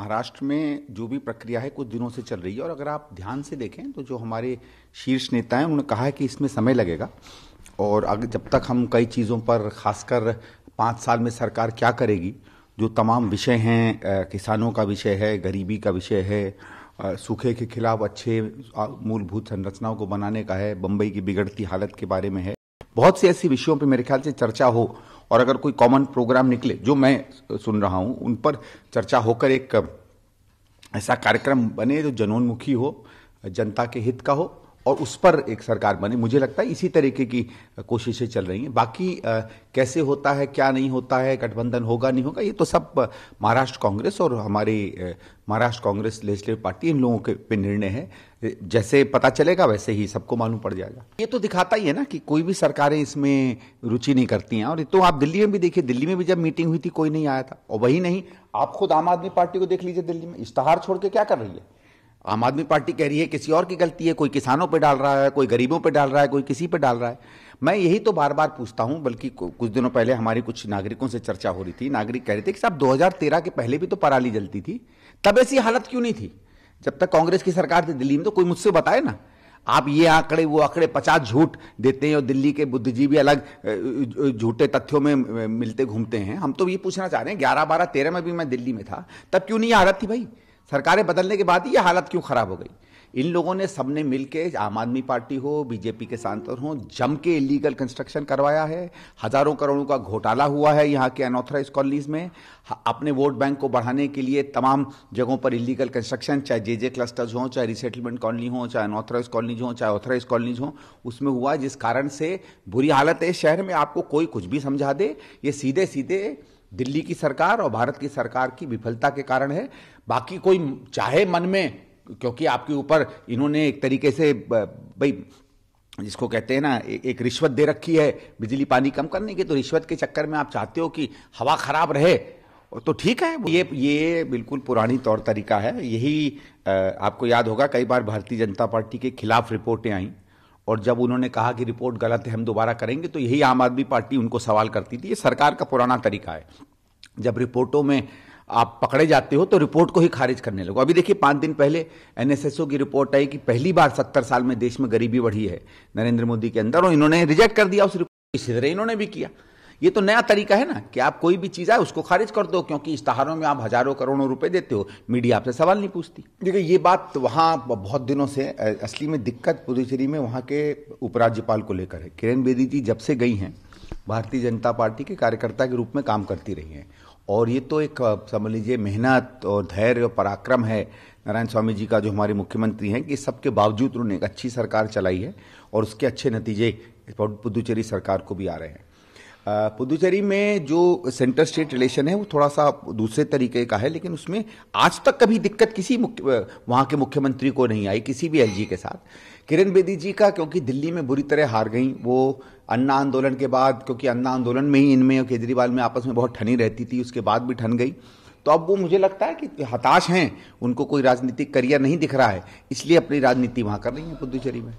महाराष्ट्र में जो भी प्रक्रिया है कुछ दिनों से चल रही है और अगर आप ध्यान से देखें तो जो हमारे शीर्ष नेता हैं उन्होंने कहा है कि इसमें समय लगेगा और अगर जब तक हम कई चीज़ों पर खासकर पाँच साल में सरकार क्या करेगी जो तमाम विषय हैं किसानों का विषय है गरीबी का विषय है सूखे के खिलाफ अच्छे मूलभूत संरचनाओं को बनाने का है बम्बई की बिगड़ती हालत के बारे में है बहुत से ऐसे विषयों पर मेरे ख्याल से चर्चा हो और अगर कोई कॉमन प्रोग्राम निकले जो मैं सुन रहा हूं उन पर चर्चा होकर एक ऐसा कार्यक्रम बने जो जनोन्मुखी हो जनता के हित का हो और उस पर एक सरकार बने मुझे लगता है इसी तरीके की कोशिशें चल रही हैं बाकी आ, कैसे होता है क्या नहीं होता है गठबंधन होगा नहीं होगा ये तो सब महाराष्ट्र कांग्रेस और हमारे महाराष्ट्र कांग्रेस लेजिस्लेटिव पार्टी इन लोगों के पे निर्णय है जैसे पता चलेगा वैसे ही सबको मालूम पड़ जाएगा ये तो दिखाता ही है ना कि कोई भी सरकारें इसमें रुचि नहीं करती हैं और तो आप दिल्ली में भी देखिए दिल्ली में भी जब मीटिंग हुई थी कोई नहीं आया था और वही नहीं आप खुद आम आदमी पार्टी को देख लीजिए दिल्ली में इश्तहार छोड़ के क्या कर रही है आम आदमी पार्टी कह रही है किसी और की गलती है कोई किसानों पे डाल रहा है कोई गरीबों पे डाल रहा है कोई किसी पे डाल रहा है मैं यही तो बार बार पूछता हूं बल्कि कुछ दिनों पहले हमारी कुछ नागरिकों से चर्चा हो रही थी नागरिक कह रहे थे कि साहब 2013 के पहले भी तो पराली जलती थी तब ऐसी हालत क्यों नहीं थी जब तक कांग्रेस की सरकार थी दिल्ली में तो कोई मुझसे बताए ना आप ये आंकड़े वो आंकड़े पचास झूठ देते हैं और दिल्ली के बुद्धिजीवी अलग झूठे तथ्यों में मिलते घूमते हैं हम तो ये पूछना चाह रहे हैं ग्यारह बारह तेरह में भी मैं दिल्ली में था तब क्यों नहीं आदत थी भाई सरकारें बदलने के बाद ये हालत क्यों खराब हो गई इन लोगों ने सबने मिल के आम आदमी पार्टी हो बीजेपी के सांसद हो जम के इलीगल कंस्ट्रक्शन करवाया है हजारों करोड़ों का घोटाला हुआ है यहाँ के अनऑथराइज कॉलोनीज में अपने वोट बैंक को बढ़ाने के लिए तमाम जगहों पर इलीगल कंस्ट्रक्शन चाहे जे जे क्लस्टर्स हों चाहे रिसेटलमेंट कॉलोनी हो चाहे अनऑथराइज कॉलोनीज हों चाहे ऑथराइज कॉलोनीज हों उसमें हुआ जिस कारण से बुरी हालत है शहर में आपको कोई कुछ भी समझा दे ये सीधे सीधे दिल्ली की सरकार और भारत की सरकार की विफलता के कारण है बाकी कोई चाहे मन में क्योंकि आपके ऊपर इन्होंने एक तरीके से भाई जिसको कहते हैं ना एक रिश्वत दे रखी है बिजली पानी कम करने की तो रिश्वत के चक्कर में आप चाहते हो कि हवा खराब रहे तो ठीक है ये ये बिल्कुल पुरानी तौर तरीका है यही आपको याद होगा कई बार भारतीय जनता पार्टी के खिलाफ रिपोर्टें आईं और जब उन्होंने कहा कि रिपोर्ट गलत है हम दोबारा करेंगे तो यही आम आदमी पार्टी उनको सवाल करती थी ये सरकार का पुराना तरीका है जब रिपोर्टों में आप पकड़े जाते हो तो रिपोर्ट को ही खारिज करने लगो अभी देखिए पांच दिन पहले एनएसएसओ की रिपोर्ट आई कि पहली बार सत्तर साल में देश में गरीबी बढ़ी है नरेंद्र मोदी के अंदर और इन्होंने रिजेक्ट कर दिया उस रिपोर्ट इसी तरह इन्होंने भी किया ये तो नया तरीका है ना कि आप कोई भी चीज़ आए उसको खारिज कर दो क्योंकि इश्तहारों में आप हजारों करोड़ों रुपए देते हो मीडिया आपसे सवाल नहीं पूछती देखिए ये बात तो वहाँ बहुत दिनों से असली में दिक्कत पुदुचेरी में वहाँ के उपराज्यपाल को लेकर है किरण बेदी जी जब से गई हैं भारतीय जनता पार्टी के कार्यकर्ता के रूप में काम करती रही हैं और ये तो एक समझ लीजिए मेहनत और धैर्य और पराक्रम है नारायण स्वामी जी का जो हमारे मुख्यमंत्री हैं कि सबके बावजूद उन्होंने एक अच्छी सरकार चलाई है और उसके अच्छे नतीजे पुदुचेरी सरकार को भी आ रहे हैं पुदुचेरी में जो सेंटर स्टेट रिलेशन है वो थोड़ा सा दूसरे तरीके का है लेकिन उसमें आज तक कभी दिक्कत किसी वहाँ के मुख्यमंत्री को नहीं आई किसी भी एलजी के साथ किरण बेदी जी का क्योंकि दिल्ली में बुरी तरह हार गई वो अन्ना आंदोलन के बाद क्योंकि अन्ना आंदोलन में ही इनमें केजरीवाल में आपस में बहुत ठनी रहती थी उसके बाद भी ठन गई तो अब वो मुझे लगता है कि हताश हैं उनको कोई राजनीतिक करियर नहीं दिख रहा है इसलिए अपनी राजनीति वहाँ कर रही है पुदुचेरी में